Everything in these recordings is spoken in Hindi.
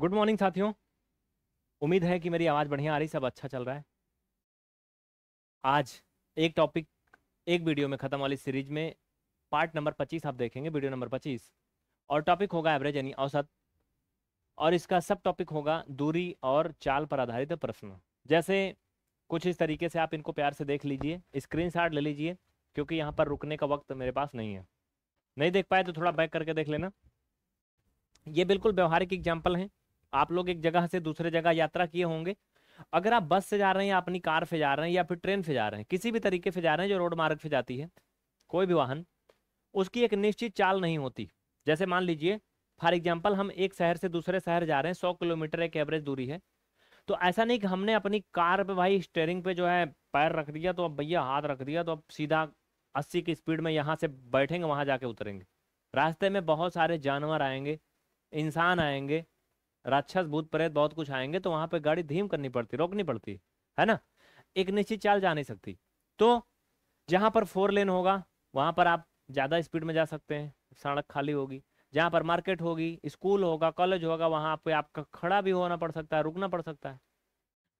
गुड मॉर्निंग साथियों उम्मीद है कि मेरी आवाज़ बढ़िया आ रही सब अच्छा चल रहा है आज एक टॉपिक एक वीडियो में ख़त्म वाली सीरीज में पार्ट नंबर 25 आप देखेंगे वीडियो नंबर 25 और टॉपिक होगा एवरेज यानी औसत और इसका सब टॉपिक होगा दूरी और चाल पर आधारित प्रश्न जैसे कुछ इस तरीके से आप इनको प्यार से देख लीजिए स्क्रीन ले लीजिए क्योंकि यहाँ पर रुकने का वक्त मेरे पास नहीं है नहीं देख पाए तो थोड़ा बैक करके देख लेना ये बिल्कुल व्यवहारिक एग्जाम्पल हैं आप लोग एक जगह से दूसरे जगह यात्रा किए होंगे अगर आप बस से जा रहे हैं या अपनी कार से जा रहे हैं या फिर ट्रेन से जा रहे हैं किसी भी तरीके से जा रहे हैं जो रोड मार्ग से जाती है कोई भी वाहन उसकी एक निश्चित चाल नहीं होती जैसे मान लीजिए फॉर एग्जाम्पल हम एक शहर से दूसरे शहर जा रहे हैं सौ किलोमीटर एक एवरेज दूरी है तो ऐसा नहीं कि हमने अपनी कार पे भाई स्टेयरिंग पे जो है पैर रख दिया तो अब भैया हाथ रख दिया तो अब सीधा अस्सी की स्पीड में यहाँ से बैठेंगे वहाँ जाके उतरेंगे रास्ते में बहुत सारे जानवर आएंगे इंसान आएंगे राक्षस भूत प्रेत बहुत कुछ आएंगे तो वहां पर गाड़ी धीम करनी पड़ती रोकनी पड़ती है ना एक निश्चित चाल जा नहीं सकती तो जहां पर फोर लेन होगा वहां पर आप ज्यादा स्पीड में जा सकते हैं सड़क खाली होगी जहां पर मार्केट होगी स्कूल होगा कॉलेज होगा वहां पे आपका खड़ा भी होना पड़ सकता है रुकना पड़ सकता है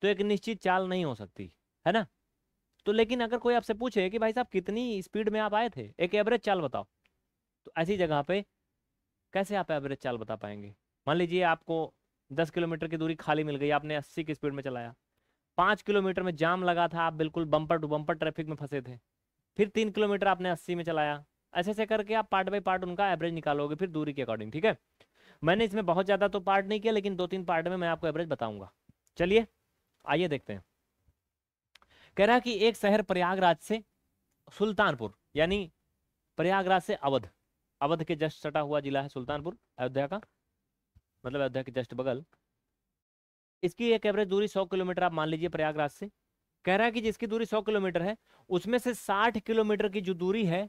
तो एक निश्चित चाल नहीं हो सकती है ना तो लेकिन अगर कोई आपसे पूछे कि भाई साहब कितनी स्पीड में आप आए थे एक एवरेज चाल बताओ तो ऐसी जगह पे कैसे आप एवरेज चाल बता पाएंगे मान लीजिए आपको दस किलोमीटर की दूरी खाली मिल गई आपने अस्सी की स्पीड में चलाया पाँच किलोमीटर में जाम लगा था आप बिल्कुल बम्पर टू बम्पर ट्रैफिक में फंसे थे फिर तीन किलोमीटर आपने अस्सी में चलाया ऐसे ऐसे करके आप पार्ट बाई पार्ट उनका एवरेज निकालोगे फिर दूरी के अकॉर्डिंग ठीक है मैंने इसमें बहुत ज़्यादा तो पार्ट नहीं किया लेकिन दो तीन पार्ट में मैं आपको एवरेज बताऊंगा चलिए आइए देखते हैं कह रहा कि एक शहर प्रयागराज से सुल्तानपुर यानी प्रयागराज से अवध अवध के जस्ट सटा हुआ जिला है सुल्तानपुर अयोध्या का मतलब अयोध्या के जस्ट बगल इसकी एक एवरेज दूरी सौ किलोमीटर आप मान लीजिए प्रयागराज से कह रहा है कि जिसकी दूरी सौ किलोमीटर है उसमें से साठ किलोमीटर की जो दूरी है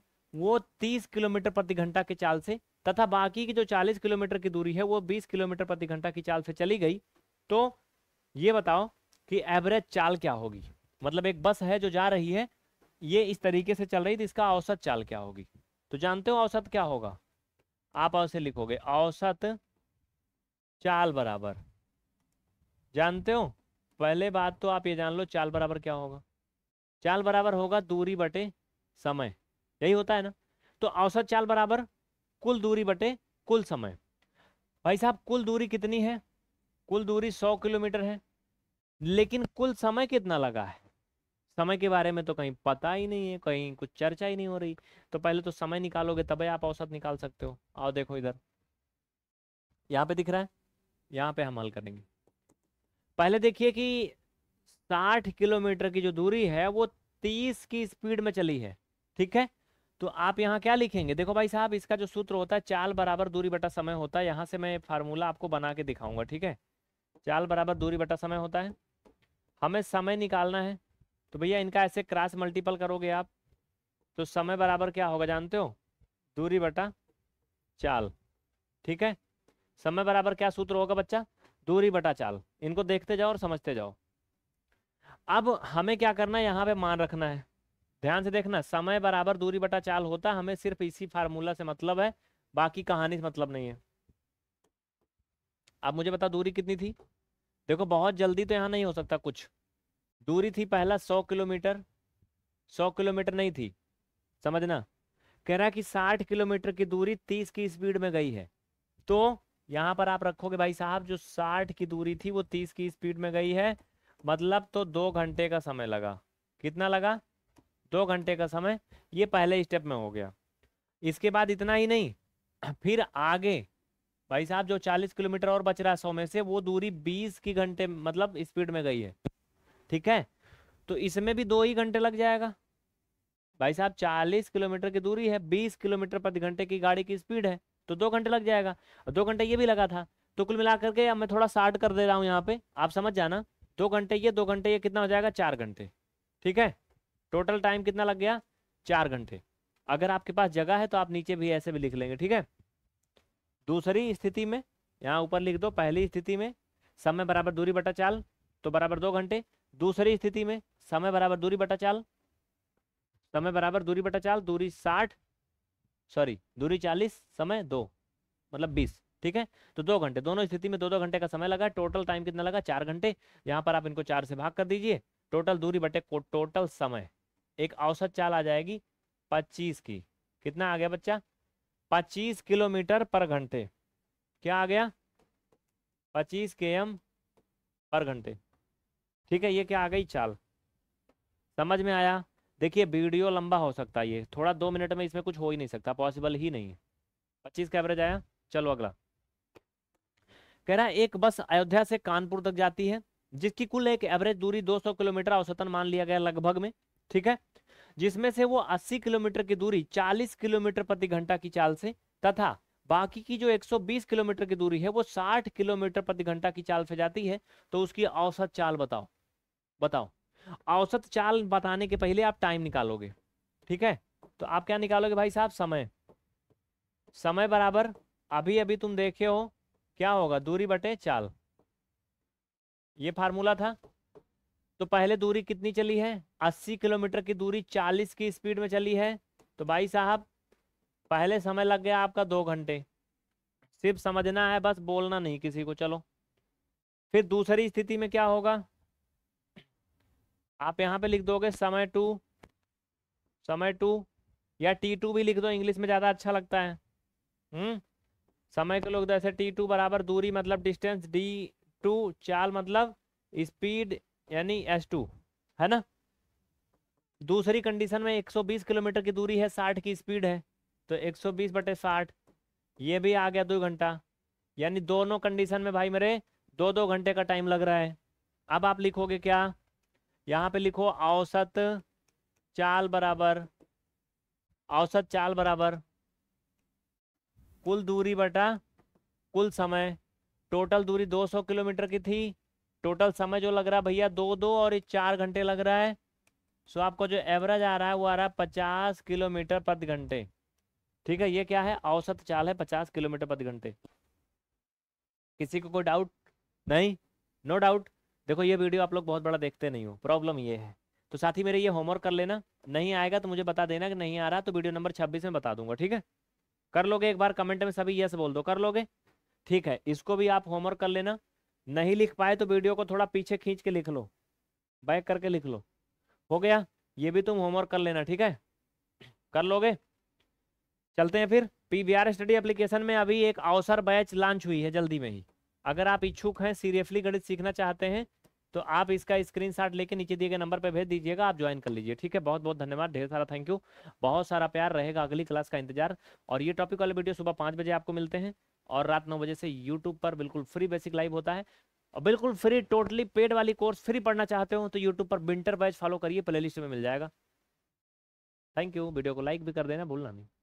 वो तीस किलोमीटर प्रति घंटा के चाल से तथा बाकी की जो चालीस किलोमीटर की दूरी है वो बीस किलोमीटर प्रति घंटा की चाल से चली गई तो ये बताओ कि एवरेज चाल क्या होगी मतलब एक बस है जो जा रही है ये इस तरीके से चल रही थी तो इसका औसत चाल क्या होगी तो जानते हो औसत क्या होगा आप औसत लिखोगे औसत चाल बराबर जानते हो पहले बात तो आप ये जान लो चाल बराबर क्या होगा चाल बराबर होगा दूरी बटे समय यही होता है ना तो औसत चाल बराबर कुल दूरी बटे कुल समय भाई साहब कुल दूरी कितनी है कुल दूरी सौ किलोमीटर है लेकिन कुल समय कितना लगा है समय के बारे में तो कहीं पता ही नहीं है कहीं कुछ चर्चा ही नहीं हो रही तो पहले तो समय निकालोगे तब आप औसत निकाल सकते हो आओ देखो इधर यहाँ पे दिख रहा है यहाँ पे हम हल करेंगे पहले देखिए कि 60 किलोमीटर की जो दूरी है वो 30 की स्पीड में चली है ठीक है तो आप यहाँ क्या लिखेंगे देखो भाई साहब इसका जो सूत्र होता है चाल बराबर दूरी बटा समय होता है यहाँ से मैं फार्मूला आपको बना के दिखाऊंगा ठीक है चाल बराबर दूरी बटा समय होता है हमें समय निकालना है तो भैया इनका ऐसे क्रॉस मल्टीपल करोगे आप तो समय बराबर क्या होगा जानते हो दूरी बटा चाल ठीक है समय बराबर क्या सूत्र होगा बच्चा दूरी बटा चाल इनको देखते जाओ और समझते जाओ अब हमें क्या करना है यहाँ पे मान रखना है ध्यान से देखना समय बराबर दूरी बटा चाल होता हमें सिर्फ इसी फार्मूला से मतलब है बाकी कहानी से मतलब नहीं है अब मुझे बता दूरी कितनी थी देखो बहुत जल्दी तो यहाँ नहीं हो सकता कुछ दूरी थी पहला सौ किलोमीटर सौ किलोमीटर नहीं थी समझना कह रहा कि साठ किलोमीटर की दूरी तीस की स्पीड में गई है तो यहाँ पर आप रखोगे भाई साहब जो साठ की दूरी थी वो तीस की स्पीड में गई है मतलब तो दो घंटे का समय लगा कितना लगा दो घंटे का समय ये पहले स्टेप में हो गया इसके बाद इतना ही नहीं फिर आगे भाई साहब जो चालीस किलोमीटर और बच रहा है सौ में से वो दूरी बीस की घंटे मतलब स्पीड में गई है ठीक है तो इसमें भी दो ही घंटे लग जाएगा भाई साहब चालीस किलोमीटर की दूरी है बीस किलोमीटर प्रति घंटे की गाड़ी की स्पीड है तो दो घंटे लग जाएगा और दो घंटे ये भी लगा था तो कुल मिला करके अब मैं थोड़ा साठ कर दे रहा हूँ यहाँ पे आप समझ जाना दो घंटे ये दो घंटे ये कितना हो जाएगा चार घंटे ठीक है टोटल टाइम कितना लग गया चार घंटे अगर आपके पास जगह है तो आप नीचे भी ऐसे भी लिख लेंगे ठीक है दूसरी स्थिति में यहाँ ऊपर लिख दो पहली स्थिति में समय बराबर दूरी बटा चाल तो बराबर दो घंटे दूसरी स्थिति में समय बराबर दूरी बटा चाल समय बराबर दूरी बटा चाल दूरी साठ सॉरी दूरी चालीस समय दो मतलब बीस ठीक है तो दो घंटे दोनों स्थिति में दो दो घंटे का समय लगा टोटल टाइम कितना लगा चार घंटे यहाँ पर आप इनको चार से भाग कर दीजिए टोटल दूरी बटे टोटल समय एक औसत चाल आ जाएगी पच्चीस की कितना आ गया बच्चा पच्चीस किलोमीटर पर घंटे क्या आ गया पच्चीस के एम पर घंटे ठीक है ये क्या आ गई चाल समझ में आया देखिए वीडियो लंबा हो सकता है ये थोड़ा दो मिनट में इसमें कुछ हो ही नहीं सकता पॉसिबल ही नहीं पच्चीस का एवरेज आया चलो अगला कह रहा है एक बस अयोध्या से कानपुर तक जाती है जिसकी कुल एक एवरेज दूरी 200 किलोमीटर औसतन मान लिया गया लगभग में ठीक है जिसमें से वो 80 किलोमीटर की दूरी 40 किलोमीटर प्रति घंटा की चाल से तथा बाकी की जो 120 किलोमीटर की दूरी है वो 60 किलोमीटर प्रति घंटा की चाल से जाती है तो उसकी औसत चाल बताओ बताओ औसत चाल बताने के पहले आप टाइम निकालोगे ठीक है तो आप क्या निकालोगे भाई साहब समय समय बराबर अभी अभी तुम देखे हो क्या होगा दूरी बटे चाल ये फार्मूला था तो पहले दूरी कितनी चली है 80 किलोमीटर की दूरी 40 की स्पीड में चली है तो भाई साहब पहले समय लग गया आपका दो घंटे सिर्फ समझना है बस बोलना नहीं किसी को चलो फिर दूसरी स्थिति में क्या होगा आप यहाँ पे लिख दोगे समय टू समय टू या टी टू भी लिख दो इंग्लिश में ज़्यादा अच्छा लगता है हम्म समय के लोग जैसे तो टी टू बराबर दूरी मतलब डिस्टेंस डी टू चाल मतलब स्पीड यानी एस टू है ना दूसरी कंडीशन में 120 किलोमीटर की दूरी है 60 की स्पीड है तो 120 बीस बटे साठ ये भी आ गया दो घंटा यानी दोनों कंडीशन में भाई मेरे दो दो घंटे का टाइम लग रहा है अब आप लिखोगे क्या यहाँ पे लिखो औसत चाल बराबर औसत चाल बराबर कुल दूरी बटा कुल समय टोटल दूरी 200 किलोमीटर की थी टोटल समय जो लग रहा है भैया दो दो और चार घंटे लग रहा है सो आपको जो एवरेज आ रहा है वो आ रहा है पचास किलोमीटर प्रति घंटे ठीक है ये क्या है औसत चाल है पचास किलोमीटर प्रति घंटे किसी को कोई डाउट नहीं नो no डाउट देखो ये वीडियो आप लोग बहुत बड़ा देखते नहीं हो प्रॉब्लम ये है तो साथी मेरे ये होमवर्क कर लेना नहीं आएगा तो मुझे बता देना कि नहीं आ रहा तो वीडियो नंबर छब्बीस में बता दूंगा ठीक है कर लोगे एक बार कमेंट में सभी यस बोल दो कर लोगे ठीक है इसको भी आप होमवर्क कर लेना नहीं लिख पाए तो वीडियो को थोड़ा पीछे खींच के लिख लो बैक करके लिख लो हो गया ये भी तुम होमवर्क कर लेना ठीक है कर लोगे चलते हैं फिर P B R study application में अभी एक अवसर बैच लॉन्च हुई है जल्दी में ही अगर आप इच्छुक हैं सीरियसली गणित सीखना चाहते हैं तो आप इसका स्क्रीनशॉट लेके नीचे दिए गए नंबर पर भेज दीजिएगा आप ज्वाइन कर लीजिए ठीक है बहुत बहुत धन्यवाद ढेर सारा थैंक यू बहुत सारा प्यार रहेगा अगली क्लास का इंतजार और ये टॉपिक वाले वीडियो सुबह पाँच बजे आपको मिलते हैं और रात नौ बजे से यूट्यूब पर बिल्कुल फ्री बेसिक लाइव होता है और बिल्कुल फ्री टोटली पेड वाली कोर्स फ्री पढ़ना चाहते हो तो यूट्यूब पर विंटर बैच फॉलो करिए प्ले में मिल जाएगा थैंक यू वीडियो को लाइक भी कर देना भूलना नहीं